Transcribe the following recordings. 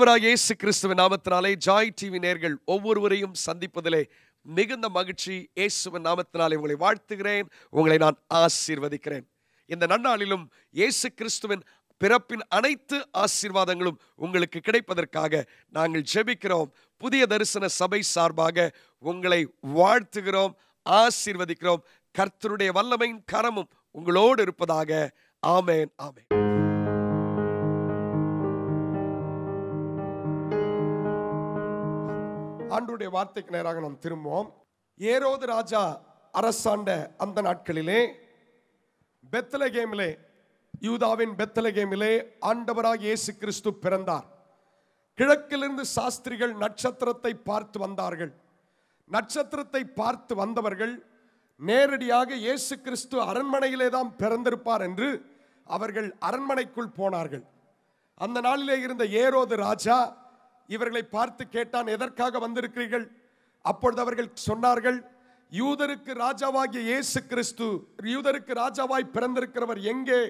ஆண்டவராக இயேசு கிறிஸ்துவ நாமத்தினாலே ஜாய் டிவி நேர்கள் ஒவ்வொருவரையும் சந்திப்பதிலே மிகுந்த மகிழ்ச்சி இயேசுவின் நாமத்தினாலே உங்களை வாழ்த்துகிறேன் உங்களை நான் ஆசீர்வதிக்கிறேன் இந்த நன்னாளிலும் இயேசு கிறிஸ்துவின் பிறப்பின் அனைத்து ஆசீர்வாதங்களும் உங்களுக்கு கிடைப்பதற்காக நாங்கள் ஜெபிக்கிறோம் புதிய தரிசன சபை சார்பாக உங்களை வாழ்த்துகிறோம் ஆசீர்வதிக்கிறோம் கர்த்தருடைய வல்லமையின் கரமும் உங்களோடு இருப்பதாக ஆமேன் ஆமேன் ஆண்டுடைய வார்த்தைக்கு நேராக நாம் திரும்புவோம் ஏரோது ராஜா அரசாண்ட அந்த நாட்களிலே பெத்தலகேமிலே யூதாவின் பெத்தலகேமிலே ஆண்டவராக இயேசு கிறிஸ்து பிறந்தார் கிழக்கிலிருந்து சாஸ்திரிகள் நட்சத்திரத்தை பார்த்து வந்தார்கள் நட்சத்திரத்தை பார்த்து வந்தவர்கள் நேரடியாக இயேசு கிறிஸ்து அரண்மனையிலே தான் பிறந்திருப்பார் என்று அவர்கள் அரண்மனைக்குள் போனார்கள் அந்த நாளிலே இருந்த ஏரோது ராஜா இவர்களை பார்த்து கேட்டான் எதற்காக வந்திருக்கிறீர்கள் அப்பொழுது அவர்கள் சொன்னார்கள் யூதருக்கு ராஜாவாகிய இயேசு கிறிஸ்து யூதருக்கு ராஜாவாய் பிறந்திருக்கிறவர் எங்கே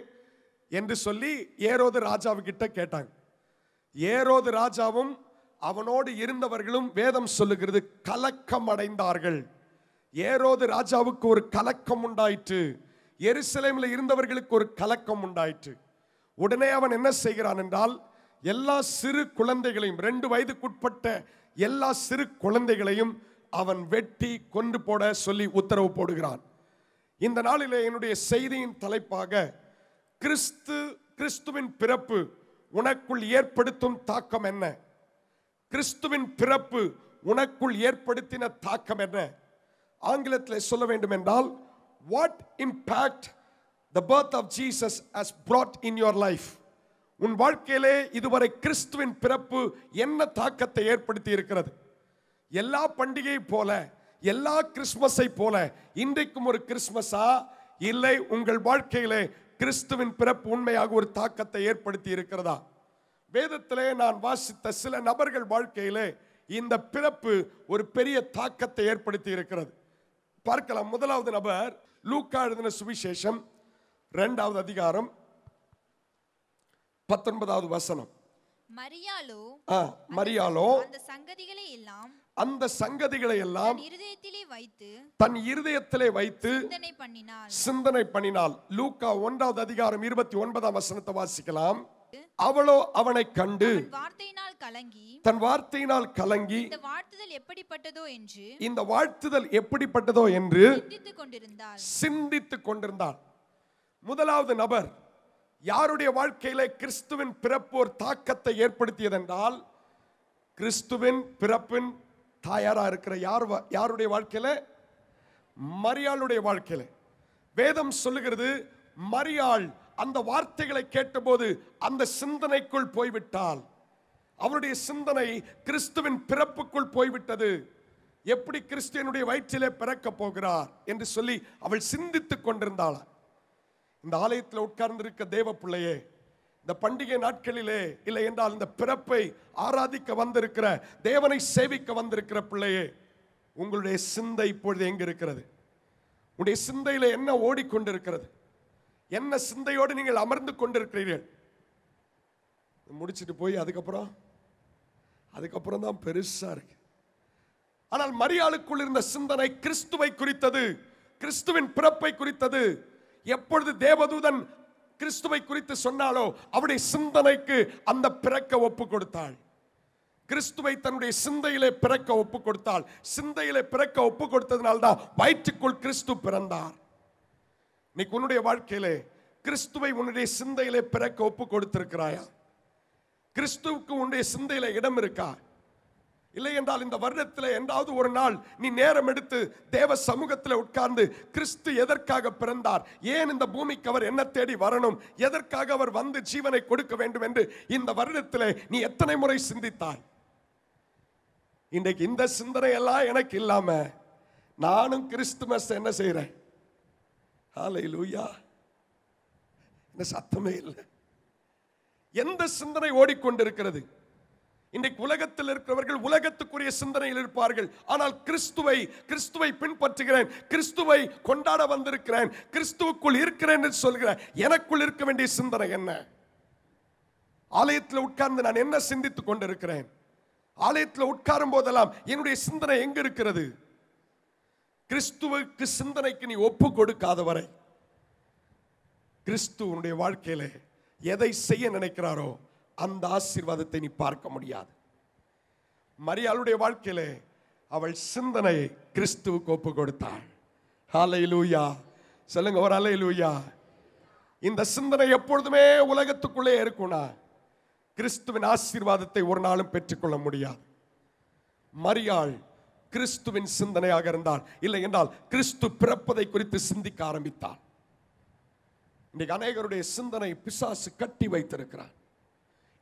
என்று சொல்லி ஏரோது ராஜாவுக்கிட்ட கேட்டாங்க ஏரோது ராஜாவும் அவனோடு இருந்தவர்களும் வேதம் சொல்லுகிறது கலக்கம் அடைந்தார்கள் ஏரோது ராஜாவுக்கு ஒரு கலக்கம் உண்டாயிற்று எருசலேமில் இருந்தவர்களுக்கு ஒரு கலக்கம் உண்டாயிற்று உடனே அவன் என்ன செய்கிறான் என்றால் எல்லா சிறு குழந்தைகளையும் ரெண்டு வயதுக்குட்பட்ட எல்லா சிறு குழந்தைகளையும் அவன் வெட்டி கொண்டு போட சொல்லி உத்தரவு போடுகிறான் இந்த நாளில் என்னுடைய செய்தியின் தலைப்பாக கிறிஸ்து கிறிஸ்துவின் பிறப்பு உனக்குள் ஏற்படுத்தும் தாக்கம் என்ன கிறிஸ்துவின் பிறப்பு உனக்குள் ஏற்படுத்தின தாக்கம் என்ன ஆங்கிலத்தில் சொல்ல வேண்டும் என்றால் what impact the birth of Jesus has brought in your life உன் வாழ்க்கையிலே இதுவரை கிறிஸ்துவின் பிறப்பு என்ன தாக்கத்தை ஏற்படுத்தி இருக்கிறது எல்லா பண்டிகையை போல எல்லா கிறிஸ்துமஸை போல இன்றைக்கும் ஒரு கிறிஸ்துமஸா இல்லை உங்கள் வாழ்க்கையிலே கிறிஸ்துவின் பிறப்பு உண்மையாக ஒரு தாக்கத்தை ஏற்படுத்தி இருக்கிறதா வேதத்திலே நான் வாசித்த சில நபர்கள் வாழ்க்கையிலே இந்த பிறப்பு ஒரு பெரிய தாக்கத்தை ஏற்படுத்தி இருக்கிறது பார்க்கலாம் முதலாவது நபர் லூக்கா எழுதின சுவிசேஷம் ரெண்டாவது அதிகாரம் பத்தொன்பதாவது வசனம் மரியாளோ மரியாளோ அந்த சங்கதிகளை எல்லாம் அந்த சங்கதிகளை எல்லாம் இருதயத்திலே வைத்து தன் இருதயத்திலே வைத்து சிந்தனை பண்ணினால் சிந்தனை பண்ணினாள் லூக்கா ஒன்றாவது அதிகாரம் இருபத்தி ஒன்பதாம் வசனத்தை வாசிக்கலாம் அவளோ அவனை கண்டு வார்த்தையினால் கலங்கி தன் வார்த்தையினால் கலங்கி இந்த வாழ்த்துதல் எப்படிப்பட்டதோ என்று இந்த வாழ்த்துதல் எப்படிப்பட்டதோ என்று சிந்தித்துக் கொண்டிருந்தாள் சிந்தித்துக் கொண்டிருந்தாள் முதலாவது நபர் யாருடைய வாழ்க்கையில கிறிஸ்துவின் பிறப்பு ஒரு தாக்கத்தை ஏற்படுத்தியதென்றால் கிறிஸ்துவின் பிறப்பின் தாயாரா இருக்கிற யார் யாருடைய வாழ்க்கையில மரியாளுடைய வாழ்க்கையில வேதம் சொல்லுகிறது மரியாள் அந்த வார்த்தைகளை கேட்டபோது அந்த சிந்தனைக்குள் போய்விட்டால் அவருடைய சிந்தனை கிறிஸ்துவின் பிறப்புக்குள் போய்விட்டது எப்படி கிறிஸ்துவனுடைய வயிற்றிலே பிறக்க போகிறார் என்று சொல்லி அவள் சிந்தித்துக் கொண்டிருந்தாள் இந்த ஆலயத்தில் உட்கார்ந்திருக்க தேவ பிள்ளையே இந்த பண்டிகை நாட்களிலே இல்லை என்றால் இந்த பிறப்பை ஆராதிக்க வந்திருக்கிற தேவனை சேவிக்க வந்திருக்கிற பிள்ளையே உங்களுடைய சிந்தை இப்பொழுது எங்கே இருக்கிறது உங்களுடைய சிந்தையில் என்ன ஓடிக்கொண்டிருக்கிறது என்ன சிந்தையோடு நீங்கள் அமர்ந்து கொண்டிருக்கிறீர்கள் முடிச்சுட்டு போய் அதுக்கப்புறம் அதுக்கப்புறம் தான் பெருசாக இருக்கு ஆனால் மரியாளுக்குள் இருந்த சிந்தனை கிறிஸ்துவை குறித்தது கிறிஸ்துவின் பிறப்பை குறித்தது எப்பொழுது தேவதூதன் கிறிஸ்துவை குறித்து சொன்னாலோ அவருடைய சிந்தனைக்கு அந்த பிறக்க ஒப்பு கொடுத்தாள் கிறிஸ்துவை தன்னுடைய சிந்தையிலே பிறக்க ஒப்பு கொடுத்தாள் சிந்தையிலே பிறக்க ஒப்பு கொடுத்ததுனால்தான் வயிற்றுக்குள் கிறிஸ்து பிறந்தார் இன்னைக்கு உன்னுடைய வாழ்க்கையிலே கிறிஸ்துவை உன்னுடைய சிந்தையிலே பிறக்க ஒப்பு கொடுத்திருக்கிறாயா கிறிஸ்துவுக்கு உன்னுடைய சிந்தையில இடம் இருக்கா இல்லை என்றால் இந்த வருடத்தில் என்றாவது ஒரு நாள் நீ நேரம் எடுத்து தேவ சமூகத்தில் உட்கார்ந்து கிறிஸ்து எதற்காக பிறந்தார் ஏன் இந்த பூமிக்கு அவர் என்ன தேடி வரணும் எதற்காக அவர் வந்து ஜீவனை கொடுக்க வேண்டும் என்று இந்த வருடத்தில் நீ எத்தனை முறை சிந்தித்தாய் இன்றைக்கு இந்த சிந்தனை எல்லாம் எனக்கு இல்லாம நானும் கிறிஸ்துமஸ் என்ன செய்யறேன் லூயா என்ன சத்தமே இல்லை எந்த சிந்தனை ஓடிக்கொண்டிருக்கிறது இன்றைக்கு உலகத்தில் இருக்கிறவர்கள் உலகத்துக்குரிய சிந்தனையில் இருப்பார்கள் ஆனால் கிறிஸ்துவை கிறிஸ்துவை பின்பற்றுகிறேன் கிறிஸ்துவை கொண்டாட வந்திருக்கிறேன் கிறிஸ்துவுக்குள் இருக்கிறேன் என்று சொல்கிறேன் எனக்குள் இருக்க வேண்டிய சிந்தனை என்ன ஆலயத்தில் உட்கார்ந்து நான் என்ன சிந்தித்துக் கொண்டிருக்கிறேன் ஆலயத்தில் உட்காரும் போதெல்லாம் என்னுடைய சிந்தனை எங்க இருக்கிறது கிறிஸ்துவுக்கு சிந்தனைக்கு நீ ஒப்பு கொடுக்காத வரை கிறிஸ்து வாழ்க்கையில் எதை செய்ய நினைக்கிறாரோ அந்த ஆசீர்வாதத்தை நீ பார்க்க முடியாது மரியாளுடைய வாழ்க்கையிலே அவள் சிந்தனை கிறிஸ்துவுக்கு ஒப்பு கொடுத்தாள் ஹாலை லூயா சொல்லுங்க ஒரு அலை லூயா இந்த சிந்தனை எப்பொழுதுமே உலகத்துக்குள்ளே இருக்கும்னா கிறிஸ்துவின் ஆசீர்வாதத்தை ஒரு நாளும் பெற்றுக்கொள்ள முடியாது மரியாள் கிறிஸ்துவின் சிந்தனையாக இருந்தாள் இல்லை என்றால் கிறிஸ்து பிறப்பதை குறித்து சிந்திக்க ஆரம்பித்தாள் இன்னைக்கு அநேகருடைய சிந்தனை பிசாசு கட்டி வைத்திருக்கிறார்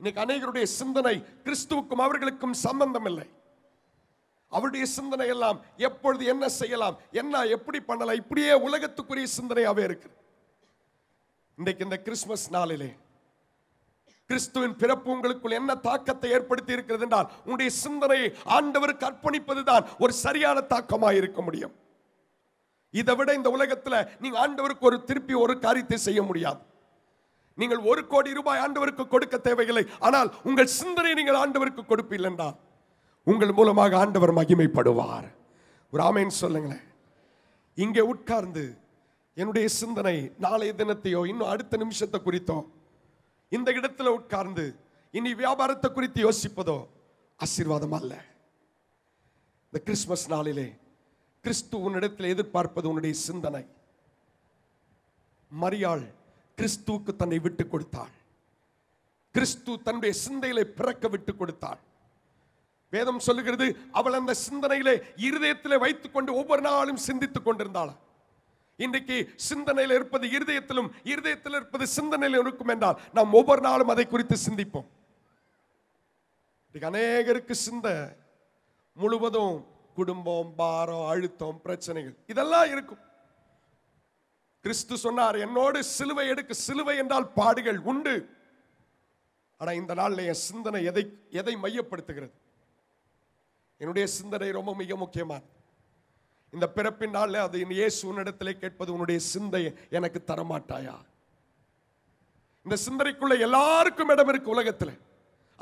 இன்னைக்கு அநேகருடைய சிந்தனை கிறிஸ்துவுக்கும் அவர்களுக்கும் சம்பந்தம் இல்லை அவருடைய சிந்தனை எல்லாம் எப்பொழுது என்ன செய்யலாம் என்ன எப்படி பண்ணலாம் இப்படியே உலகத்துக்குரிய சிந்தனையாகவே இருக்கு இன்றைக்கு இந்த கிறிஸ்துமஸ் நாளிலே கிறிஸ்துவின் பிறப்பு உங்களுக்குள் என்ன தாக்கத்தை ஏற்படுத்தி இருக்கிறது என்றால் உங்களுடைய சிந்தனையை ஆண்டவர் கற்பணிப்பதுதான் ஒரு சரியான தாக்கமாக இருக்க முடியும் இதை விட இந்த உலகத்தில் நீங்கள் ஆண்டவருக்கு ஒரு திருப்பி ஒரு காரியத்தை செய்ய முடியாது நீங்கள் ஒரு கோடி ரூபாய் ஆண்டவருக்கு கொடுக்க தேவையில்லை ஆனால் உங்கள் சிந்தனை நீங்கள் ஆண்டவருக்கு கொடுப்பீர்கள் என்றால் உங்கள் மூலமாக ஆண்டவர் மகிமைப்படுவார் ஒரு ஆமைன்னு சொல்லுங்களேன் இங்கே உட்கார்ந்து என்னுடைய சிந்தனை நாளைய தினத்தையோ இன்னும் அடுத்த நிமிஷத்தை குறித்தோ இந்த இடத்துல உட்கார்ந்து இனி வியாபாரத்தை குறித்து யோசிப்பதோ ஆசீர்வாதம் அல்ல இந்த கிறிஸ்மஸ் நாளிலே கிறிஸ்து உன்னிடத்தில் எதிர்பார்ப்பது உன்னுடைய சிந்தனை மரியாள் கிறிஸ்துவுக்கு தன்னை விட்டு கொடுத்தாள் கிறிஸ்து தன்னுடைய சிந்தையிலே பிறக்க விட்டு கொடுத்தாள் வேதம் சொல்லுகிறது அவள் அந்த சிந்தனையிலே இருதயத்திலே வைத்துக்கொண்டு ஒவ்வொரு நாளும் சிந்தித்துக் கொண்டிருந்தாள் இன்றைக்கு சிந்தனையில் இருப்பது இருதயத்திலும் இருதயத்தில் இருப்பது சிந்தனையில் இருக்கும் என்றால் நாம் ஒவ்வொரு நாளும் அதை குறித்து சிந்திப்போம் அநேகருக்கு சிந்த முழுவதும் குடும்பம் பாரம் அழுத்தம் பிரச்சனைகள் இதெல்லாம் இருக்கும் கிறிஸ்து சொன்னார் என்னோடு சிலுவை எடுக்க சிலுவை என்றால் பாடுகள் உண்டு ஆனால் இந்த நாளில் என் சிந்தனை எதை எதை மையப்படுத்துகிறது என்னுடைய சிந்தனை ரொம்ப மிக முக்கியமானது இந்த பிறப்பின் நாளில் அது என் இயேசு உன்னிடத்திலே கேட்பது உன்னுடைய சிந்தை எனக்கு தரமாட்டாயா இந்த சிந்தனைக்குள்ள எல்லாருக்கும் இடம் இருக்கு உலகத்தில்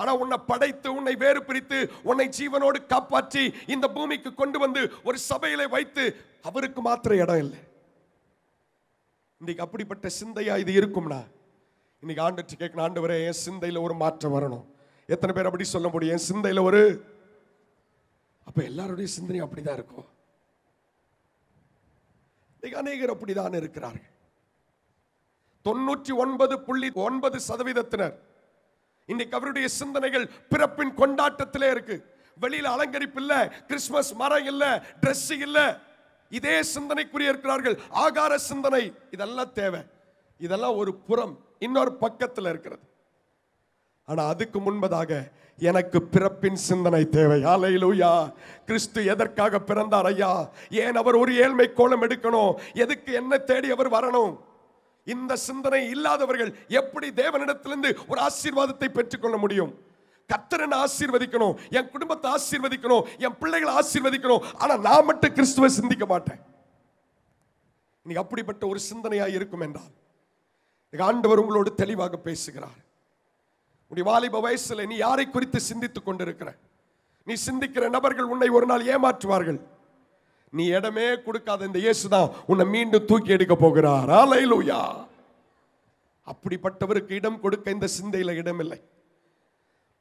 ஆனால் உன்னை படைத்து உன்னை வேறு பிரித்து உன்னை ஜீவனோடு காப்பாற்றி இந்த பூமிக்கு கொண்டு வந்து ஒரு சபையில வைத்து அவருக்கு மாத்திர இடம் இல்லை இன்னைக்கு அப்படிப்பட்ட சிந்தையா இது இருக்கும்னா இன்னைக்கு ஆண்டு கேட்கணும் ஆண்டு வர என் சிந்தையில் ஒரு மாற்றம் வரணும் எத்தனை பேர் அப்படி சொல்ல முடியும் என் சிந்தையில் ஒரு அப்போ எல்லாருடைய சிந்தனையும் அப்படிதான் இருக்கும் இன்னைக்கு அநேகர் அப்படிதான் இருக்கிறார்கள் தொண்ணூற்றி ஒன்பது புள்ளி ஒன்பது சதவீதத்தினர் இன்னைக்கு அவருடைய சிந்தனைகள் பிறப்பின் கொண்டாட்டத்திலே இருக்கு வெளியில் அலங்கரிப்பு இல்லை கிறிஸ்துமஸ் மரம் இல்லை ட்ரெஸ்ஸு இல்லை இதே சிந்தனைக்குரிய இருக்கிறார்கள் ஆகார சிந்தனை இதெல்லாம் தேவை இதெல்லாம் ஒரு புறம் இன்னொரு பக்கத்தில் இருக்கிறது ஆனால் அதுக்கு முன்பதாக எனக்கு பிறப்பின் சிந்தனை தேவை ஆலையிலூயா கிறிஸ்து எதற்காக பிறந்தார் ஐயா ஏன் அவர் ஒரு ஏழ்மை கோலம் எடுக்கணும் எதுக்கு என்ன தேடி அவர் வரணும் இந்த சிந்தனை இல்லாதவர்கள் எப்படி தேவனிடத்திலிருந்து ஒரு ஆசீர்வாதத்தை பெற்றுக்கொள்ள முடியும் கத்தரனை ஆசீர்வதிக்கணும் என் குடும்பத்தை ஆசீர்வதிக்கணும் என் பிள்ளைகளை ஆசீர்வதிக்கணும் ஆனால் நான் மட்டும் கிறிஸ்துவை சிந்திக்க மாட்டேன் நீ அப்படிப்பட்ட ஒரு சிந்தனையாக இருக்கும் என்றால் ஆண்டவர் உங்களோடு தெளிவாக பேசுகிறார் உடைய வாலிப வயசில் நீ யாரை குறித்து சிந்தித்துக் கொண்டிருக்கிற நீ சிந்திக்கிற நபர்கள் உன்னை ஒரு நாள் ஏமாற்றுவார்கள் நீ இடமே கொடுக்காத இந்த இயேசு தான் உன்னை மீண்டும் தூக்கி எடுக்க போகிறார் அப்படிப்பட்டவருக்கு இடம் கொடுக்க இந்த சிந்தையில் இடமில்லை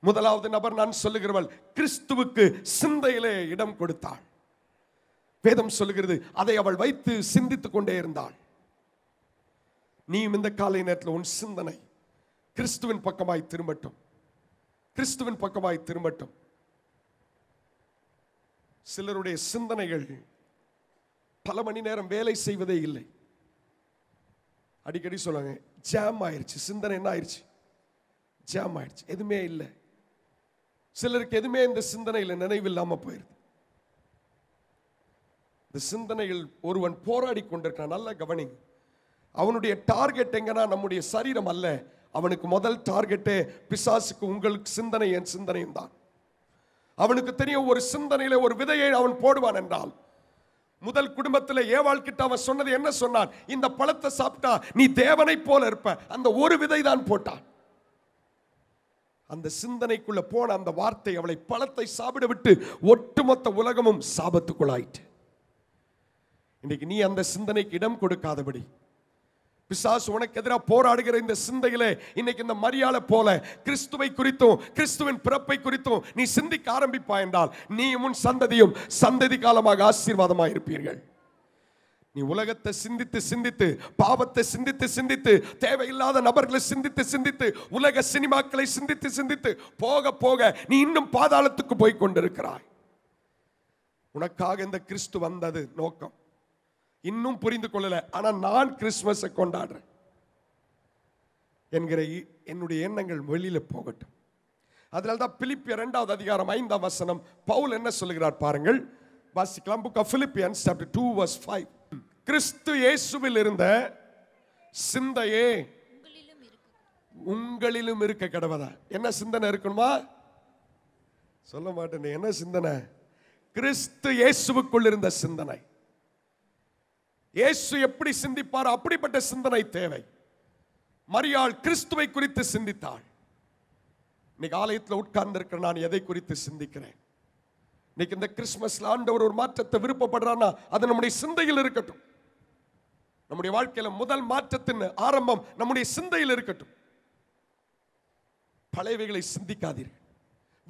முதலாவது நபர் நான் சொல்லுகிறவள் கிறிஸ்துவுக்கு சிந்தையிலே இடம் கொடுத்தாள் வேதம் சொல்லுகிறது அதை அவள் வைத்து சிந்தித்துக் கொண்டே இருந்தாள் நீயும் இந்த காலை நேரத்தில் உன் சிந்தனை கிறிஸ்துவின் பக்கமாய் திரும்பட்டும் கிறிஸ்துவின் பக்கமாய் திரும்பட்டும் சிலருடைய சிந்தனைகள் பல மணி நேரம் வேலை செய்வதே இல்லை அடிக்கடி சொல்லுவாங்க ஜாம் ஆயிடுச்சு சிந்தனை என்ன ஆயிடுச்சு ஜாம் ஆயிடுச்சு எதுவுமே இல்லை சிலருக்கு எதுவுமே இந்த சிந்தனையில் நினைவில்லாமல் போயிடுது இந்த சிந்தனையில் ஒருவன் போராடி கொண்டிருக்கான் நல்ல கவனி அவனுடைய டார்கெட் எங்கன்னா நம்முடைய சரீரம் அல்ல அவனுக்கு முதல் டார்கெட்டே பிசாசுக்கு உங்களுக்கு சிந்தனை என் சிந்தனையும் தான் அவனுக்கு தெரியும் ஒரு சிந்தனையில் ஒரு விதையை அவன் போடுவான் என்றால் முதல் குடும்பத்தில் ஏவாள் அவன் சொன்னது என்ன சொன்னான் இந்த பழத்தை சாப்பிட்டா நீ தேவனை போல இருப்ப அந்த ஒரு விதை தான் போட்டான் அந்த சிந்தனைக்குள்ளே போன அந்த வார்த்தை அவளை பழத்தை சாப்பிட விட்டு ஒட்டுமொத்த உலகமும் சாபத்துக்குள்ளாயிட்டு இன்னைக்கு நீ அந்த சிந்தனைக்கு இடம் கொடுக்காதபடி பிசாசு உனக்கு எதிராக போராடுகிற இந்த சிந்தையிலே இன்னைக்கு இந்த மரியாதை போல கிறிஸ்துவை குறித்தும் கிறிஸ்துவின் பிறப்பை குறித்தும் நீ சிந்திக்க ஆரம்பிப்பா என்றால் நீயும் உன் சந்ததியும் சந்ததி காலமாக ஆசீர்வாதமாக இருப்பீர்கள் நீ உலகத்தை சிந்தித்து சிந்தித்து பாவத்தை சிந்தித்து சிந்தித்து தேவையில்லாத நபர்களை சிந்தித்து சிந்தித்து உலக சினிமாக்களை சிந்தித்து சிந்தித்து போக போக நீ இன்னும் பாதாளத்துக்கு போய் கொண்டிருக்கிறாய் உனக்காக இந்த கிறிஸ்து வந்தது நோக்கம் இன்னும் புரிந்து கொள்ளல ஆனா நான் கிறிஸ்துமஸை கொண்டாடுறேன் என்கிற என்னுடைய எண்ணங்கள் வெளியில போகட்டும் அதனால தான் பிலிப்பிய ரெண்டாவது அதிகாரம் ஐந்தாம் வசனம் பவுல் என்ன சொல்லுகிறார் பாருங்கள் வாசிக்கலாம் book of Philippians chapter two verse five கிறிஸ்து இயேசுவில் இருந்த சிந்தையே உங்களிலும் இருக்க கடவுதா என்ன சிந்தனை இருக்கணுமா சொல்ல மாட்டேன் என்ன சிந்தனை கிறிஸ்து இயேசுவுக்குள் இருந்த சிந்தனை இயேசு எப்படி சிந்திப்பார் அப்படிப்பட்ட சிந்தனை தேவை மரியாள் கிறிஸ்துவை குறித்து சிந்தித்தாள் இன்னைக்கு ஆலயத்தில் உட்கார்ந்து இருக்கிற நான் எதை குறித்து சிந்திக்கிறேன் இன்னைக்கு இந்த கிறிஸ்மஸ்ல ஆண்டவர் ஒரு மாற்றத்தை விருப்பப்படுறான்னா அது நம்முடைய சிந்தையில் இருக்கட்டும் நம்முடைய வாழ்க்கையில முதல் மாற்றத்தின் ஆரம்பம் நம்முடைய சிந்தையில் இருக்கட்டும் பழையவைகளை சிந்திக்காதீர்கள்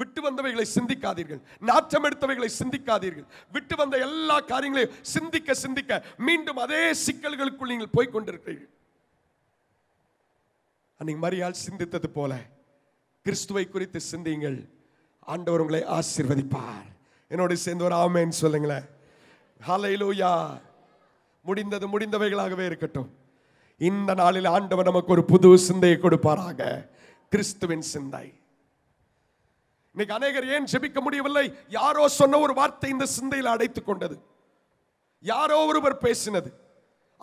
விட்டு வந்தவைகளை சிந்திக்காதீர்கள் நாற்றம் எடுத்தவைகளை சிந்திக்காதீர்கள் விட்டு வந்த எல்லா காரியங்களையும் சிந்திக்க சிந்திக்க மீண்டும் அதே சிக்கல்களுக்குள் நீங்கள் போய் கொண்டிருக்கிறீர்கள் அன்னைக்கு மரியாள் சிந்தித்தது போல கிறிஸ்துவை குறித்து சிந்தியுங்கள் ஆண்டவர் உங்களை ஆசிர்வதிப்பார் என்னோடு சேர்ந்து ஒரு ஆமேன்னு சொல்லுங்களேன் ஹலையிலூயா முடிந்தது முடிந்தவைகளாகவே இருக்கட்டும் இந்த நாளில் ஆண்டவர் நமக்கு ஒரு புது சிந்தையை கொடுப்பாராக கிறிஸ்துவின் சிந்தை இன்னைக்கு அநேகர் ஏன் ஜெபிக்க முடியவில்லை யாரோ சொன்ன ஒரு வார்த்தை இந்த சிந்தையில் அடைத்துக் கொண்டது யாரோ ஒருவர் பேசினது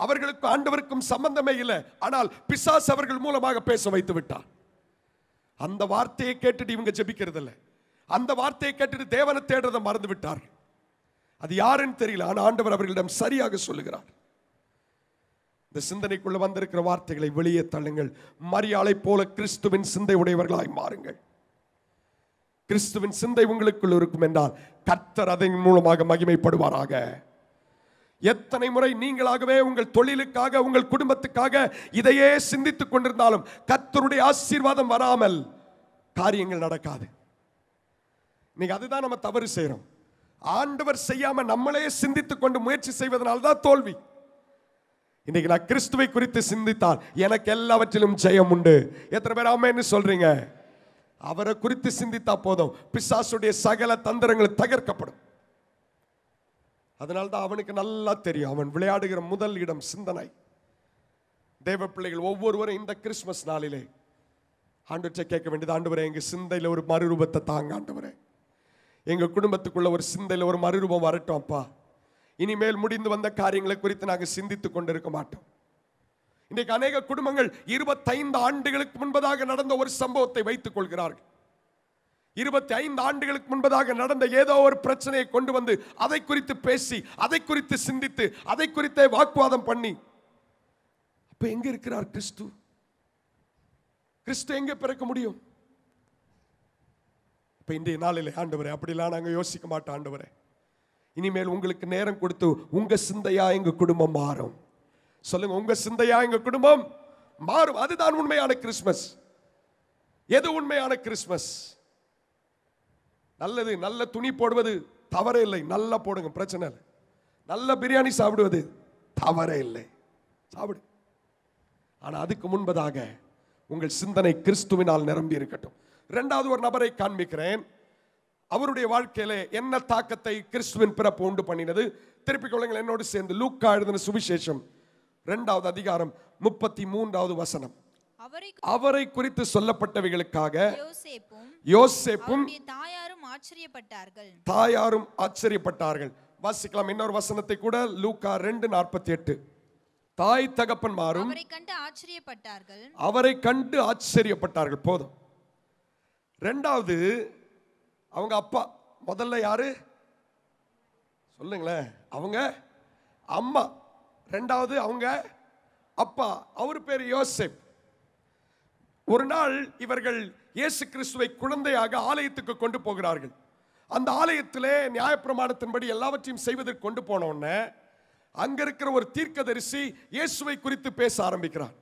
அவர்களுக்கும் ஆண்டவருக்கும் சம்பந்தமே இல்லை ஆனால் பிசாஸ் அவர்கள் மூலமாக பேச வைத்து விட்டார் அந்த வார்த்தையை கேட்டுட்டு இவங்க ஜெபிக்கிறது இல்லை அந்த வார்த்தையை கேட்டுட்டு தேவனை தேடுறதை மறந்து விட்டார்கள் அது யாருன்னு தெரியல ஆனால் ஆண்டவர் அவர்களிடம் சரியாக சொல்லுகிறார் இந்த சிந்தனைக்குள்ள வந்திருக்கிற வார்த்தைகளை வெளியே தள்ளுங்கள் மரியாதை போல கிறிஸ்துவின் சிந்தை உடையவர்களாய் மாறுங்கள் கிறிஸ்துவின் சிந்தை உங்களுக்குள் இருக்கும் என்றால் கர்த்தர் அதன் மூலமாக மகிமைப்படுவாராக எத்தனை முறை நீங்களாகவே உங்கள் தொழிலுக்காக உங்கள் குடும்பத்துக்காக இதையே சிந்தித்துக் கொண்டிருந்தாலும் கத்தருடைய ஆசீர்வாதம் வராமல் காரியங்கள் நடக்காது இன்னைக்கு அதுதான் நம்ம தவறு செய்கிறோம் ஆண்டவர் செய்யாம நம்மளே சிந்தித்துக் கொண்டு முயற்சி செய்வதனால் தான் தோல்வி இன்னைக்கு நான் கிறிஸ்துவை குறித்து சிந்தித்தால் எனக்கு எல்லாவற்றிலும் ஜெயம் உண்டு எத்தனை பேர் ஆமேன்னு சொல்றீங்க அவரை குறித்து சிந்தித்தா போதும் பிசாசுடைய சகல தந்திரங்கள் தகர்க்கப்படும் தான் அவனுக்கு நல்லா தெரியும் அவன் விளையாடுகிற முதல் இடம் சிந்தனை தேவ பிள்ளைகள் ஒவ்வொருவரும் இந்த கிறிஸ்மஸ் நாளிலே ஆண்டு கேட்க வேண்டியது ஆண்டு வரேன் எங்கள் சிந்தையில் ஒரு மறுரூபத்தை தாங்க ஆண்டு வரேன் எங்கள் குடும்பத்துக்குள்ள ஒரு சிந்தையில் ஒரு மறுரூபம் வரட்டும் அப்பா இனிமேல் முடிந்து வந்த காரியங்களை குறித்து நாங்கள் சிந்தித்து கொண்டிருக்க மாட்டோம் இன்றைக்கு அநேக குடும்பங்கள் இருபத்தைந்து ஆண்டுகளுக்கு முன்பதாக நடந்த ஒரு சம்பவத்தை வைத்துக் கொள்கிறார்கள் இருபத்தி ஐந்து ஆண்டுகளுக்கு முன்பதாக நடந்த ஏதோ ஒரு பிரச்சனையை கொண்டு வந்து அதை குறித்து பேசி அதை குறித்து சிந்தித்து அதை குறித்தே வாக்குவாதம் பண்ணி அப்ப எங்க இருக்கிறார் கிறிஸ்து கிறிஸ்து எங்க பிறக்க முடியும் இப்போ இன்றைய நாளில் ஆண்டவரே அப்படிலாம் நாங்கள் யோசிக்க மாட்டோம் ஆண்டவரே இனிமேல் உங்களுக்கு நேரம் கொடுத்து உங்கள் சிந்தையாக எங்கள் குடும்பம் மாறும் சொல்லுங்கள் உங்கள் சிந்தையாக எங்கள் குடும்பம் மாறும் அதுதான் உண்மையான கிறிஸ்மஸ் எது உண்மையான கிறிஸ்மஸ் நல்லது நல்ல துணி போடுவது தவறே இல்லை நல்லா போடுங்க பிரச்சனை இல்லை நல்ல பிரியாணி சாப்பிடுவது தவறே இல்லை சாப்பிடு ஆனால் அதுக்கு முன்பதாக உங்கள் சிந்தனை கிறிஸ்துவினால் நிரம்பி இருக்கட்டும் ரெண்டாவது ஒரு நபரை காண்பிக்கிறேன் அவருடைய வாழ்க்கையில என்ன தாக்கத்தை கிறிஸ்துவின் பிறப்பு உண்டு பண்ணினது திருப்பிக் கொள்ளுங்கள் என்னோடு சேர்ந்து லூக்கா எழுதின சுவிசேஷம் ரெண்டாவது அதிகாரம் முப்பத்தி மூன்றாவது வசனம் அவரை குறித்து சொல்லப்பட்டவைகளுக்காக யோசேப்பும் தாயாரும் ஆச்சரியப்பட்டார்கள் தாயாரும் ஆச்சரியப்பட்டார்கள் வாசிக்கலாம் இன்னொரு வசனத்தை கூட லூக்கா ரெண்டு நாற்பத்தி எட்டு தாய் தகப்பன் மாறும் அவரை கண்டு ஆச்சரியப்பட்டார்கள் அவரை கண்டு ஆச்சரியப்பட்டார்கள் போதும் ரெண்டாவது அவங்க அப்பா முதல்ல யாரு சொல்லுங்களேன் அவங்க அம்மா ரெண்டாவது அவங்க அப்பா அவர் பேர் யோசிப் ஒரு நாள் இவர்கள் இயேசு கிறிஸ்துவை குழந்தையாக ஆலயத்துக்கு கொண்டு போகிறார்கள் அந்த ஆலயத்திலே நியாயப்பிரமாணத்தின்படி எல்லாவற்றையும் செய்வதற்கு கொண்டு போனோடனே அங்க இருக்கிற ஒரு தீர்க்கதரிசி இயேசுவை குறித்து பேச ஆரம்பிக்கிறார்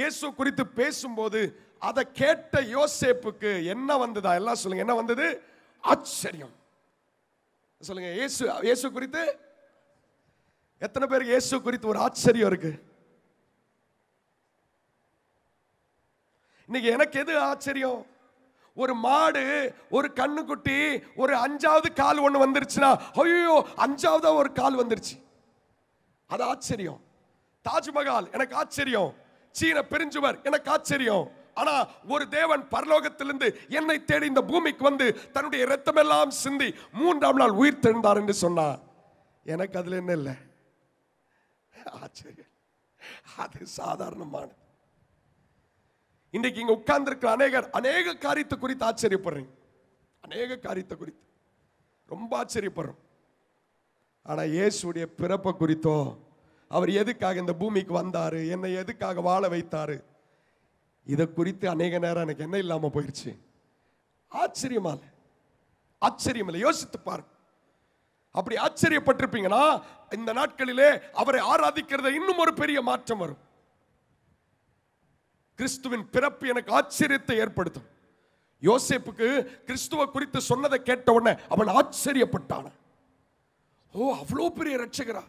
இயேசு குறித்து பேசும்போது அதை கேட்ட யோசேப்புக்கு என்ன வந்ததா எல்லாம் சொல்லுங்க என்ன வந்தது ஆச்சரியம் சொல்லுங்க இயேசு இயேசு குறித்து எத்தனை பேருக்கு இயேசு குறித்து ஒரு ஆச்சரியம் இருக்கு இன்னைக்கு எனக்கு எது ஆச்சரியம் ஒரு மாடு ஒரு கண்ணுக்குட்டி ஒரு அஞ்சாவது கால் ஒன்று வந்துருச்சுன்னா ஐயோ அஞ்சாவதா ஒரு கால் வந்துருச்சு அது ஆச்சரியம் தாஜ்மஹால் எனக்கு ஆச்சரியம் சீன பெருஞ்சுவர் எனக்கு ஆச்சரியம் ஆனா ஒரு தேவன் பரலோகத்திலிருந்து என்னை தேடி இந்த பூமிக்கு வந்து தன்னுடைய ரத்தமெல்லாம் சிந்தி மூன்றாம் நாள் உயிர் தெழுந்தார் என்று சொன்னார் எனக்கு அதுல என்ன இல்லை ஆச்சரியம் அது சாதாரணமானது இன்னைக்கு இங்க இருக்கிற அநேகர் அநேக காரியத்தை குறித்து ஆச்சரியப்படுறீங்க அநேக காரியத்தை குறித்து ரொம்ப ஆச்சரியப்படுறோம் ஆனா இயேசுடைய பிறப்பை குறித்தோ அவர் எதுக்காக இந்த பூமிக்கு வந்தார் என்னை எதுக்காக வாழ வைத்தார் இதை குறித்து அநேக நேரம் எனக்கு என்ன இல்லாமல் போயிடுச்சு ஆச்சரியமா இல்லை ஆச்சரியம் இல்லை யோசித்து பாருங்க அப்படி ஆச்சரியப்பட்டிருப்பீங்கன்னா இந்த நாட்களிலே அவரை ஆராதிக்கிறத இன்னும் ஒரு பெரிய மாற்றம் வரும் கிறிஸ்துவின் பிறப்பு எனக்கு ஆச்சரியத்தை ஏற்படுத்தும் யோசேப்புக்கு கிறிஸ்துவ குறித்து சொன்னதை கேட்ட உடனே அவன் ஆச்சரியப்பட்டான ஓ அவ்வளோ பெரிய ரட்சகரா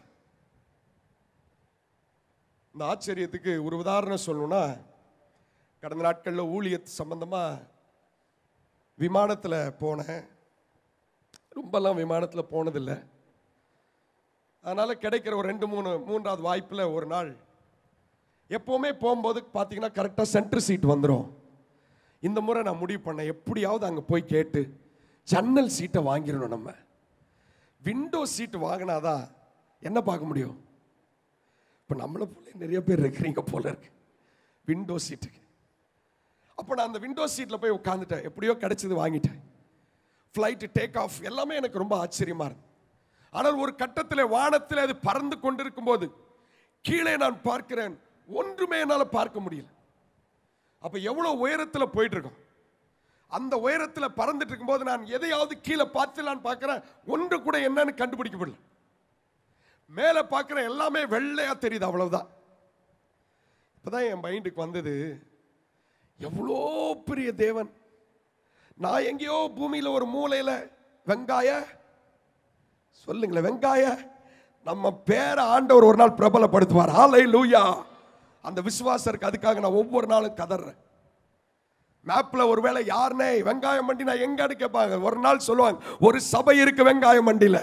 இந்த ஆச்சரியத்துக்கு ஒரு உதாரணம் சொல்லணும்னா கடந்த நாட்களில் ஊழியத்து சம்மந்தமாக விமானத்தில் போனேன் ரொம்பலாம் விமானத்தில் போனதில்லை அதனால் கிடைக்கிற ஒரு ரெண்டு மூணு மூன்றாவது வாய்ப்பில் ஒரு நாள் எப்போவுமே போகும்போது பார்த்தீங்கன்னா கரெக்டாக சென்ட்ரு சீட் வந்துடும் இந்த முறை நான் முடிவு பண்ணேன் எப்படியாவது அங்கே போய் கேட்டு ஜன்னல் சீட்டை வாங்கிடணும் நம்ம விண்டோ சீட்டு வாங்கினாதான் என்ன பார்க்க முடியும் இப்போ நம்மளை போல நிறைய பேர் இருக்கிறீங்க போல இருக்கு விண்டோ சீட்டுக்கு அப்போ நான் அந்த விண்டோ சீட்டில் போய் உட்காந்துட்டேன் எப்படியோ கிடச்சிது வாங்கிட்டேன் ஃப்ளைட்டு டேக் ஆஃப் எல்லாமே எனக்கு ரொம்ப ஆச்சரியமாக இருந்தது ஆனால் ஒரு கட்டத்தில் வானத்தில் அது பறந்து கொண்டிருக்கும் போது கீழே நான் பார்க்கிறேன் ஒன்றுமே என்னால் பார்க்க முடியல அப்போ எவ்வளோ உயரத்தில் போயிட்டுருக்கோம் அந்த உயரத்தில் பறந்துட்டு இருக்கும்போது நான் எதையாவது கீழே பார்த்து நான் பார்க்குறேன் ஒன்று கூட என்னன்னு கண்டுபிடிக்க முடியல மேலே பார்க்குற எல்லாமே வெள்ளையாக தெரியுது அவ்வளவுதான் இப்போ தான் என் மைண்டுக்கு வந்தது எவ்வளோ பெரிய தேவன் நான் எங்கேயோ பூமியில் ஒரு மூலையில் வெங்காய சொல்லுங்களேன் வெங்காய நம்ம பேரை ஆண்டவர் ஒரு நாள் பிரபலப்படுத்துவார் ஆலை லூயா அந்த விசுவாசம் இருக்கு அதுக்காக நான் ஒவ்வொரு நாளும் கதறேன் மேப்பில் ஒருவேளை யாருனே வெங்காயம் மண்டி நான் எங்கன்னு கேட்பாங்க ஒரு நாள் சொல்லுவாங்க ஒரு சபை இருக்கு வெங்காயம் மண்டியில்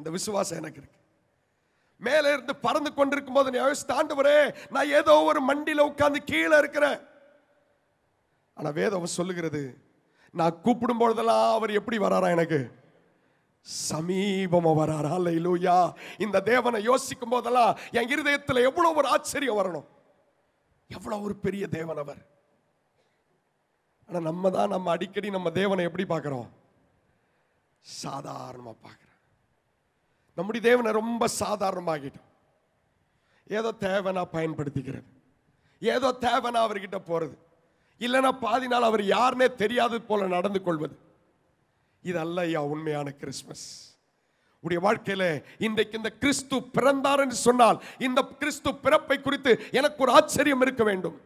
அந்த விசுவாசம் எனக்கு இருக்கு மேலே இருந்து பறந்து கொண்டிருக்கும் போது நீ தாண்டவரே நான் ஏதோ ஒரு மண்டியில் உட்காந்து கீழே இருக்கிறேன் ஆனால் வேதம் சொல்லுகிறது நான் கூப்பிடும் பொழுதெல்லாம் அவர் எப்படி வராரா எனக்கு சமீபமாக வராரா லூயா இந்த தேவனை யோசிக்கும் போதெல்லாம் என் இருதயத்தில் எவ்வளோ ஒரு ஆச்சரியம் வரணும் எவ்வளோ ஒரு பெரிய தேவன் அவர் ஆனால் நம்ம தான் நம்ம அடிக்கடி நம்ம தேவனை எப்படி பார்க்குறோம் சாதாரணமாக பார்க்குறோம் நம்முடைய தேவனை ரொம்ப சாதாரணமாகிட்டோம் ஏதோ தேவை நான் பயன்படுத்திக்கிறது ஏதோ தேவை நான் அவர்கிட்ட போகிறது இல்லைன்னா பாதி நாள் அவர் யாருன்னே தெரியாது போல நடந்து கொள்வது இதல்ல ஐயா உண்மையான கிறிஸ்மஸ் உடைய வாழ்க்கையில் இன்றைக்கு இந்த கிறிஸ்து பிறந்தார் என்று சொன்னால் இந்த கிறிஸ்து பிறப்பை குறித்து எனக்கு ஒரு ஆச்சரியம் இருக்க வேண்டும்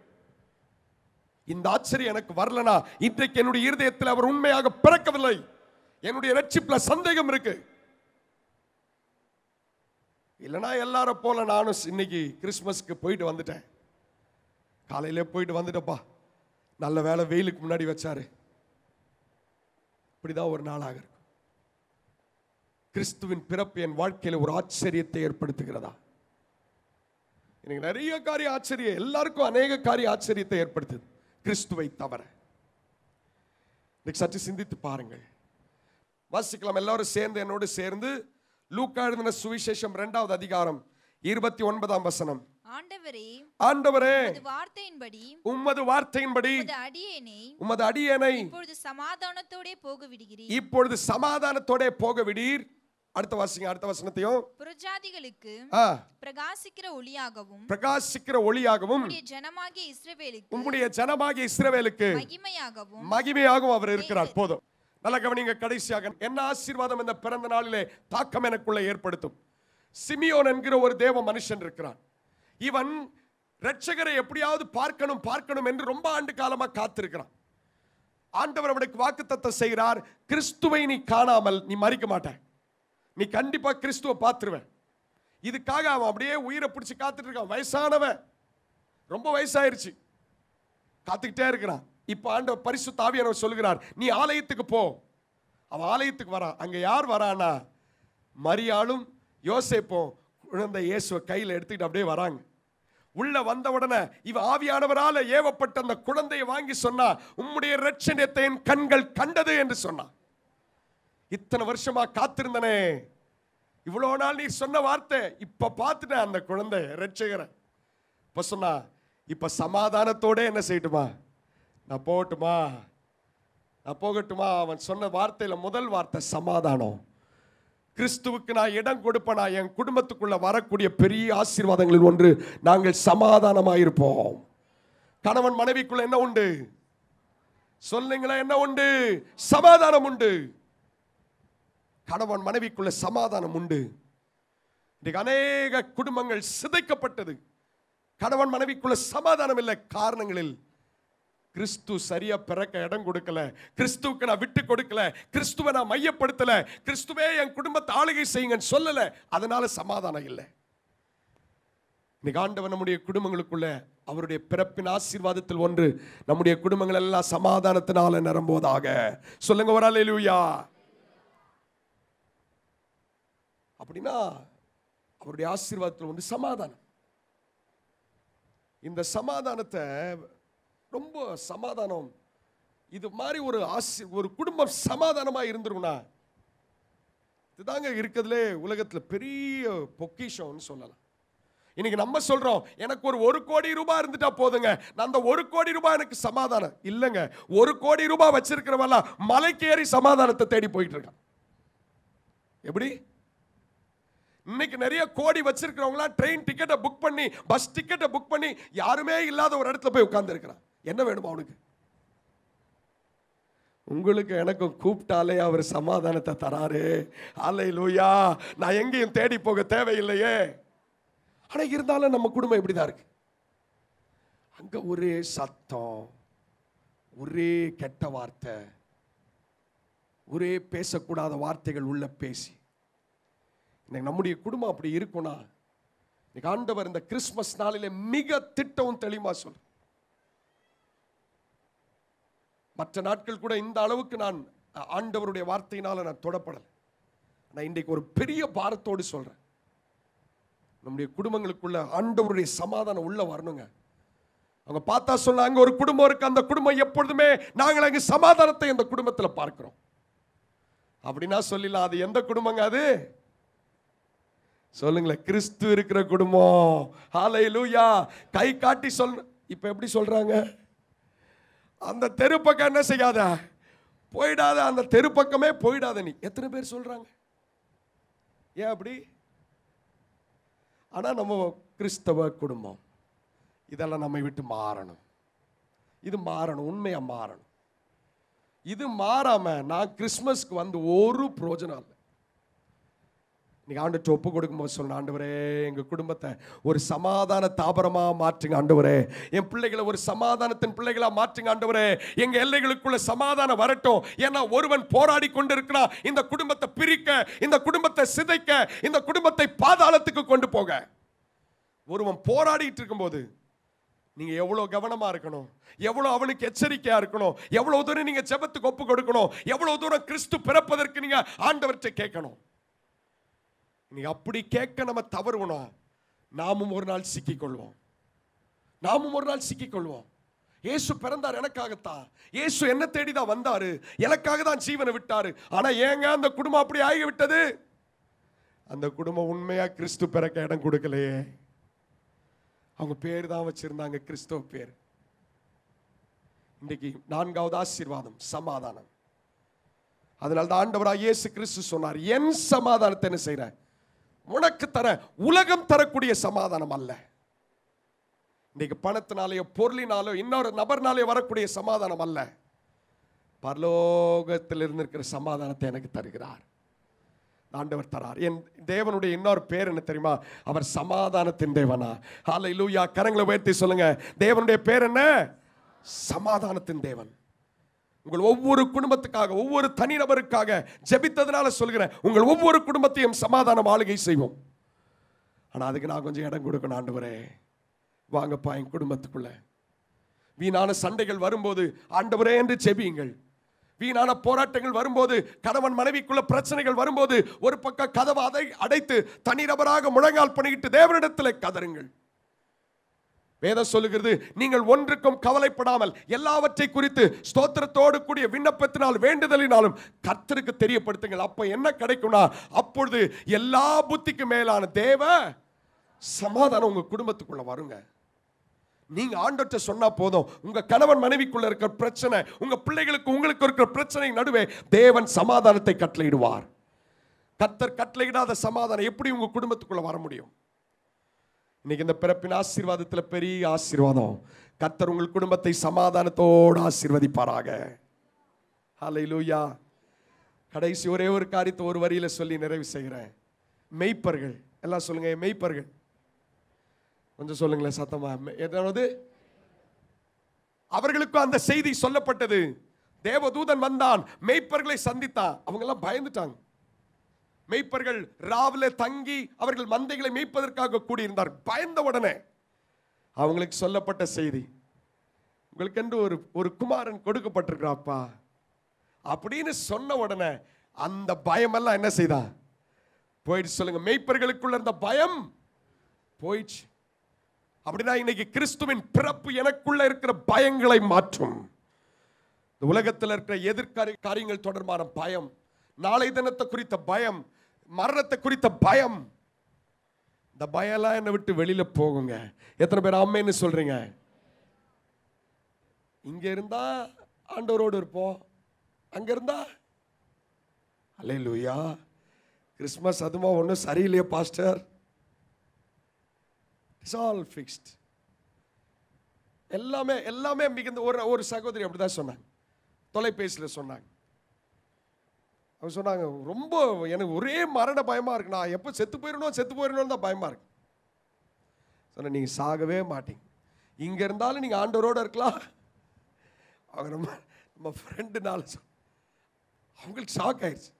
இந்த ஆச்சரியம் எனக்கு வரலனா இன்றைக்கு என்னுடைய இருதயத்தில் அவர் உண்மையாக பிறக்கவில்லை என்னுடைய ரட்சிப்பில் சந்தேகம் இருக்குது இல்லைனா எல்லாரும் போல நானும் இன்னைக்கு கிறிஸ்மஸ்க்கு போயிட்டு வந்துட்டேன் காலையிலே போயிட்டு வந்துட்டப்பா நல்ல வேலை வெயிலுக்கு முன்னாடி வச்சாரு இப்படிதான் ஒரு நாளாக இருக்கும் கிறிஸ்துவின் பிறப்பு என் வாழ்க்கையில் ஒரு ஆச்சரியத்தை ஏற்படுத்துகிறதா எனக்கு நிறைய காரிய ஆச்சரியம் எல்லாருக்கும் அநேக காரிய ஆச்சரியத்தை ஏற்படுத்துது கிறிஸ்துவை தவிர இன்னைக்கு சற்று சிந்தித்து பாருங்கள் வாசிக்கலாம் எல்லாரும் சேர்ந்து என்னோடு சேர்ந்து லூக்கா எழுதின சுவிசேஷம் இரண்டாவது அதிகாரம் இருபத்தி ஒன்பதாம் வசனம் ஆண்டவரே ஆண்டவரே வார்த்தையின்படி உமது வார்த்தையின்படி அடியேனை உமது அடியேனை இப்பொழுது சமாதானத்தோட போக விடுகிறீர் இப்பொழுது சமாதானத்தோட போக விடீர் அடுத்த வாசிங்க அடுத்த வசனத்தையும் புரஜாதிகளுக்கு பிரகாசிக்கிற ஒளியாகவும் பிரகாசிக்கிற ஒளியாகவும் ஜனமாகிய இஸ்ரவேலுக்கு உம்முடைய ஜனமாகிய இஸ்ரவேலுக்கு மகிமையாகவும் மகிமையாகவும் அவர் இருக்கிறார் போதும் நல்ல கவனிங்க கடைசியாக என்ன ஆசீர்வாதம் இந்த பிறந்த நாளிலே தாக்கம் எனக்குள்ள ஏற்படுத்தும் சிமியோன் என்கிற ஒரு தேவ மனுஷன் இருக்கிறான் இவன் ரட்சகரை எப்படியாவது பார்க்கணும் பார்க்கணும் என்று ரொம்ப ஆண்டு காலமாக காத்திருக்கிறான் ஆண்டவர் அவனுக்கு வாக்குத்தத்தை செய்கிறார் கிறிஸ்துவை நீ காணாமல் நீ மறிக்க மாட்ட நீ கண்டிப்பாக கிறிஸ்துவை பார்த்துருவேன் இதுக்காக அவன் அப்படியே உயிரை பிடிச்சி காத்துட்டு இருக்கான் வயசானவன் ரொம்ப வயசாயிருச்சு காத்துக்கிட்டே இருக்கிறான் இப்போ ஆண்டவர் பரிசு தாவியானவர் சொல்கிறார் நீ ஆலயத்துக்கு போ அவன் ஆலயத்துக்கு வரான் அங்கே யார் வரானா மரியாளும் யோசிப்போம் குழந்தை இயேசுவை கையில் எடுத்துக்கிட்டு அப்படியே வராங்க உள்ள வந்த உடனே இவ ஆவியானவரால் ஏவப்பட்ட அந்த குழந்தையை வாங்கி சொன்னா உம்முடைய ரட்சணத்தை என் கண்கள் கண்டது என்று சொன்னான் இத்தனை வருஷமா காத்திருந்தனே இவ்வளோ நாள் நீ சொன்ன வார்த்தை இப்போ பார்த்துட்டேன் அந்த குழந்தை ரட்சகரை இப்போ சொன்னா இப்போ சமாதானத்தோட என்ன செய்யட்டுமா நான் போகட்டுமா நான் போகட்டுமா அவன் சொன்ன வார்த்தையில் முதல் வார்த்தை சமாதானம் கிறிஸ்துவுக்கு நான் இடம் கொடுப்பனா என் குடும்பத்துக்குள்ள வரக்கூடிய பெரிய ஆசீர்வாதங்களில் ஒன்று நாங்கள் சமாதானமாக இருப்போம் கணவன் மனைவிக்குள்ள என்ன உண்டு சொல்லுங்களா என்ன உண்டு சமாதானம் உண்டு கணவன் மனைவிக்குள்ள சமாதானம் உண்டு இன்றைக்கு அநேக குடும்பங்கள் சிதைக்கப்பட்டது கணவன் மனைவிக்குள்ள சமாதானம் இல்லை காரணங்களில் கிறிஸ்து சரியா பிறக்க இடம் கொடுக்கல கிறிஸ்துவுக்கு நான் விட்டு கொடுக்கல கிறிஸ்துவை நான் மையப்படுத்தல கிறிஸ்துவே என் குடும்பத்தை ஆளுகை செய்யுங்கன்னு சொல்லல அதனால சமாதானம் இல்லை இன்னைக்கு ஆண்டவன் நம்முடைய குடும்பங்களுக்குள்ள அவருடைய பிறப்பின் ஆசீர்வாதத்தில் ஒன்று நம்முடைய குடும்பங்கள் எல்லாம் சமாதானத்தினால நிரம்புவதாக சொல்லுங்க ஒரு அலையிலூயா அப்படின்னா அவருடைய ஆசீர்வாதத்தில் ஒன்று சமாதானம் இந்த சமாதானத்தை ரொம்ப சமாதானம் இது மாதிரி ஒரு ஆசி ஒரு குடும்பம் சமாதானமாக இருந்துருக்குண்ணா இதுதாங்க இருக்கிறதுலே உலகத்தில் பெரிய பொக்கிஷம்னு சொல்லலாம் இன்னைக்கு நம்ம சொல்கிறோம் எனக்கு ஒரு ஒரு கோடி ரூபாய் இருந்துட்டா போதுங்க நான் அந்த ஒரு கோடி ரூபாய் எனக்கு சமாதானம் இல்லைங்க ஒரு கோடி ரூபாய் வச்சிருக்கிறவெல்லாம் மலைக்கு ஏறி சமாதானத்தை தேடி போயிட்டு இருக்கான் எப்படி இன்னைக்கு நிறைய கோடி வச்சிருக்கிறவங்களாம் ட்ரெயின் டிக்கெட்டை புக் பண்ணி பஸ் டிக்கெட்டை புக் பண்ணி யாருமே இல்லாத ஒரு இடத்துல போய் உட்கார்ந்துருக்கிறான் என்ன வேணும் அவனுக்கு உங்களுக்கு எனக்கும் கூப்பிட்டாலே அவர் சமாதானத்தை தராரு அலை லூயா நான் எங்கேயும் தேடி போக தேவையில்லையே ஆனால் இருந்தாலும் நம்ம குடும்பம் இப்படி தான் இருக்கு அங்கே ஒரே சத்தம் ஒரே கெட்ட வார்த்தை ஒரே பேசக்கூடாத வார்த்தைகள் உள்ள பேசி இன்னைக்கு நம்முடைய குடும்பம் அப்படி இருக்கும்னா இன்னைக்கு ஆண்டவர் இந்த கிறிஸ்மஸ் நாளில் மிக திட்டவும் தெளிவாக சொல்ற மற்ற நாட்கள் கூட இந்த அளவுக்கு நான் ஆண்டவருடைய வார்த்தையினால் நான் தொடப்படலை நான் இன்றைக்கு ஒரு பெரிய பாரத்தோடு சொல்கிறேன் நம்முடைய குடும்பங்களுக்குள்ள ஆண்டவருடைய சமாதானம் உள்ளே வரணுங்க அவங்க பார்த்தா சொன்னாங்க ஒரு குடும்பம் இருக்குது அந்த குடும்பம் எப்பொழுதுமே நாங்கள் அங்கே சமாதானத்தை அந்த குடும்பத்தில் பார்க்குறோம் அப்படின்னா சொல்லிடலாம் அது எந்த குடும்பங்க அது சொல்லுங்களேன் கிறிஸ்து இருக்கிற குடும்பம் ஹாலை லூயா கை காட்டி சொல் இப்போ எப்படி சொல்கிறாங்க அந்த தெரு பக்கம் என்ன செய்யாத போயிடாத அந்த தெரு பக்கமே போயிடாத நீ எத்தனை பேர் சொல்கிறாங்க ஏன் அப்படி ஆனால் நம்ம கிறிஸ்தவ குடும்பம் இதெல்லாம் நம்மை விட்டு மாறணும் இது மாறணும் உண்மையாக மாறணும் இது மாறாமல் நான் கிறிஸ்மஸ்க்கு வந்து ஒரு புரோஜனம் இல்லை இன்றைக்கி ஆண்டுட்டு ஒப்பு கொடுக்கும்போது சொல்லணும் ஆண்டவரே எங்கள் குடும்பத்தை ஒரு சமாதான தாபரமாக மாற்றுங்க ஆண்டவரே என் பிள்ளைகளை ஒரு சமாதானத்தின் பிள்ளைகளாக மாற்றுங்க ஆண்டவரே எங்கள் எல்லைகளுக்குள்ள சமாதானம் வரட்டும் ஏன்னா ஒருவன் போராடி கொண்டு இந்த குடும்பத்தை பிரிக்க இந்த குடும்பத்தை சிதைக்க இந்த குடும்பத்தை பாதாளத்துக்கு கொண்டு போக ஒருவன் போராடிட்டு இருக்கும்போது நீங்கள் எவ்வளோ கவனமாக இருக்கணும் எவ்வளோ அவனுக்கு எச்சரிக்கையாக இருக்கணும் எவ்வளோ தூரம் நீங்கள் செபத்துக்கு ஒப்பு கொடுக்கணும் எவ்வளோ தூரம் கிறிஸ்து பிறப்பதற்கு நீங்கள் ஆண்டவர்கிட்ட கேட்கணும் நீ அப்படி கேட்க நம்ம தவறுவனோ நாமும் ஒரு நாள் சிக்கிக்கொள்வோம் நாமும் ஒரு நாள் சிக்கிக்கொள்வோம் ஏசு பிறந்தார் எனக்காகத்தான் ஏசு என்ன தேடி தான் வந்தாரு எனக்காக தான் ஜீவனை விட்டாரு ஆனா ஏங்க அந்த குடும்பம் அப்படி ஆகிவிட்டது அந்த குடும்பம் உண்மையா கிறிஸ்து பிறக்க இடம் கொடுக்கலையே அவங்க பேர் தான் வச்சிருந்தாங்க கிறிஸ்தவ பேர் இன்னைக்கு நான்காவது ஆசீர்வாதம் சமாதானம் அதனால தான் ஆண்டவராக இயேசு கிறிஸ்து சொன்னார் என் சமாதானத்தை என்ன செய்கிறேன் உனக்கு தர உலகம் தரக்கூடிய சமாதானம் அல்ல இன்னைக்கு பணத்தினாலேயோ பொருளினாலோ இன்னொரு நபர்னாலேயோ வரக்கூடிய சமாதானம் அல்ல பரலோகத்தில் இருந்திருக்கிற சமாதானத்தை எனக்கு தருகிறார் ஆண்டவர் தரார் என் தேவனுடைய இன்னொரு பேர் என்ன தெரியுமா அவர் சமாதானத்தின் தேவனா ஹாலை லூயா கரங்களை உயர்த்தி சொல்லுங்க தேவனுடைய பேர் என்ன சமாதானத்தின் தேவன் உங்கள் ஒவ்வொரு குடும்பத்துக்காக ஒவ்வொரு தனிநபருக்காக ஜபித்ததுனால சொல்கிறேன் உங்கள் ஒவ்வொரு குடும்பத்தையும் சமாதானம் ஆளுகை செய்வோம் ஆனால் அதுக்கு நான் கொஞ்சம் இடம் கொடுக்கணும் ஆண்டவரே வாங்கப்பா என் குடும்பத்துக்குள்ள வீணான சண்டைகள் வரும்போது ஆண்டவரே என்று செபியுங்கள் வீணான போராட்டங்கள் வரும்போது கணவன் மனைவிக்குள்ள பிரச்சனைகள் வரும்போது ஒரு பக்கம் கதவை அதை அடைத்து தனிநபராக முழங்கால் பண்ணிக்கிட்டு தேவனிடத்தில் கதருங்கள் வேதம் சொல்லுகிறது நீங்கள் ஒன்றுக்கும் கவலைப்படாமல் எல்லாவற்றை குறித்து ஸ்தோத்திரத்தோடு கூடிய விண்ணப்பத்தினால் வேண்டுதலினாலும் கர்த்தருக்கு தெரியப்படுத்துங்கள் அப்போ என்ன கிடைக்கும்னா அப்பொழுது எல்லா புத்திக்கு மேலான தேவ சமாதானம் உங்கள் குடும்பத்துக்குள்ளே வருங்க நீங்க ஆண்டோட்ட சொன்னா போதும் உங்க கணவன் மனைவிக்குள்ள இருக்கிற பிரச்சனை உங்க பிள்ளைகளுக்கு உங்களுக்கு இருக்கிற பிரச்சனை நடுவே தேவன் சமாதானத்தை கட்டளையிடுவார் கத்தர் கட்டளையிடாத சமாதானம் எப்படி உங்க குடும்பத்துக்குள்ள வர முடியும் இன்னைக்கு இந்த பிறப்பின் ஆசீர்வாதத்தில் பெரிய ஆசீர்வாதம் கத்தர் உங்கள் குடும்பத்தை சமாதானத்தோடு ஆசீர்வதிப்பாராக ஹலை லூயா கடைசி ஒரே ஒரு காரியத்தை ஒரு வரியில் சொல்லி நிறைவு செய்கிறேன் மெய்ப்பர்கள் எல்லாம் சொல்லுங்க மெய்ப்பர்கள் கொஞ்சம் சொல்லுங்களேன் சத்தமாக எதாவது அவர்களுக்கும் அந்த செய்தி சொல்லப்பட்டது தேவதூதன் வந்தான் மெய்ப்பர்களை சந்தித்தான் அவங்கெல்லாம் பயந்துட்டாங்க மெய்ப்பர்கள் ராவில தங்கி அவர்கள் மந்தைகளை மெய்ப்பதற்காக கூடியிருந்தார் பயந்த உடனே அவங்களுக்கு சொல்லப்பட்ட செய்தி உங்களுக்கென்று ஒரு ஒரு குமாரன் கொடுக்கப்பட்டிருக்கிறாப்பா அப்படின்னு சொன்ன உடனே அந்த பயமெல்லாம் என்ன செய்தா போயிடுச்சு சொல்லுங்க மெய்ப்பர்களுக்குள்ள இருந்த பயம் போயிடுச்சு அப்படின்னா இன்னைக்கு கிறிஸ்துவின் பிறப்பு எனக்குள்ள இருக்கிற பயங்களை மாற்றும் உலகத்தில் இருக்கிற எதிர்காரி காரியங்கள் தொடர்பான பயம் நாளை தினத்தை குறித்த பயம் மரணத்தை குறித்த பயம் இந்த பயம்லாம் என்னை விட்டு வெளியில் போகுங்க எத்தனை பேர் அம்மைன்னு சொல்கிறீங்க இங்கே இருந்தால் ஆண்டவரோடு இருப்போம் அங்கே இருந்தால் அலே லூயா கிறிஸ்மஸ் அதுமா ஒன்றும் சரியில்லையே பாஸ்டர் இட்ஸ் ஆல் ஃபிக்ஸ்ட் எல்லாமே எல்லாமே மிகுந்த ஒரு ஒரு சகோதரி அப்படி தான் சொன்னாங்க தொலைபேசியில் சொன்னாங்க அவர் சொன்னாங்க ரொம்ப எனக்கு ஒரே மரண பயமாக இருக்கு நான் எப்போ செத்து போயிடணும் செத்து போயிடணும் தான் பயமாக இருக்கு சொன்னேன் நீங்கள் சாகவே மாட்டீங்க இங்கே இருந்தாலும் நீங்கள் ஆண்டவரோடு இருக்கலாம் அவங்க நம்ம நம்ம ஃப்ரெண்டுனால சொல் அவங்களுக்கு ஷாக் ஆயிடுச்சு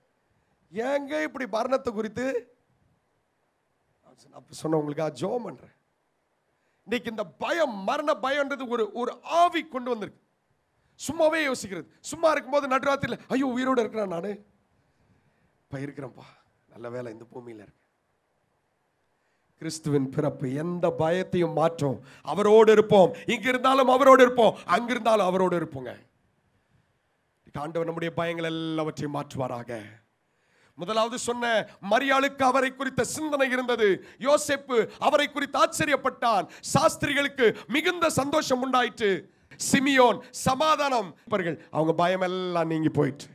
ஏங்க இப்படி மரணத்தை குறித்து அப்போ சொன்ன உங்களுக்காக ஜோ பண்ணுறேன் இன்னைக்கு இந்த பயம் மரண பயம்ன்றது ஒரு ஒரு ஆவி கொண்டு வந்திருக்கு சும்மாவே யோசிக்கிறது சும்மா இருக்கும்போது நடுராத்திரியில் ஐயோ உயிரோடு இருக்கிறேன் நான் இப்போ இருக்கிறேன்ப்பா நல்ல வேலை இந்த பூமியில் இருக்கு கிறிஸ்துவின் பிறப்பு எந்த பயத்தையும் மாற்றும் அவரோடு இருப்போம் இங்க இருந்தாலும் அவரோடு இருப்போம் அங்கிருந்தாலும் அவரோடு இருப்போங்க ஆண்டவர் நம்முடைய பயங்கள் எல்லாவற்றையும் மாற்றுவாராக முதலாவது சொன்ன மரியாளுக்கு அவரை குறித்த சிந்தனை இருந்தது யோசிப்பு அவரை குறித்து ஆச்சரியப்பட்டான் சாஸ்திரிகளுக்கு மிகுந்த சந்தோஷம் உண்டாயிற்று சிமியோன் சமாதானம் அவங்க பயம் எல்லாம் நீங்கி போயிட்டு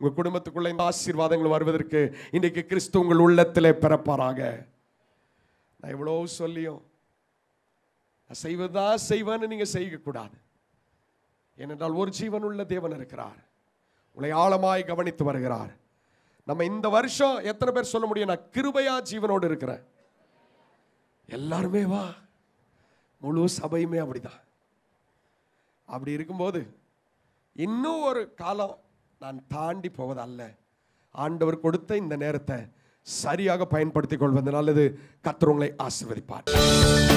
உங்கள் குடும்பத்துக்குள்ள இந்த ஆசீர்வாதங்கள் வருவதற்கு இன்றைக்கு கிறிஸ்து உங்கள் உள்ளத்தில் பிறப்பாராங்க நான் எவ்வளோ சொல்லியும் நான் செய்வதா செய்வேன்னு நீங்கள் செய்யக்கூடாது ஏனென்றால் ஒரு ஜீவன் உள்ள தேவன் இருக்கிறார் உங்களை ஆழமாய் கவனித்து வருகிறார் நம்ம இந்த வருஷம் எத்தனை பேர் சொல்ல முடியும் நான் கிருபையா ஜீவனோடு இருக்கிறேன் எல்லாருமே வா முழு சபையுமே அப்படிதான் அப்படி இருக்கும்போது இன்னும் ஒரு காலம் நான் தாண்டி போவதல்ல ஆண்டவர் கொடுத்த இந்த நேரத்தை சரியாக பயன்படுத்திக் கொள்வது நல்லது கத்திரவங்களை ஆசிர்வதிப்பார்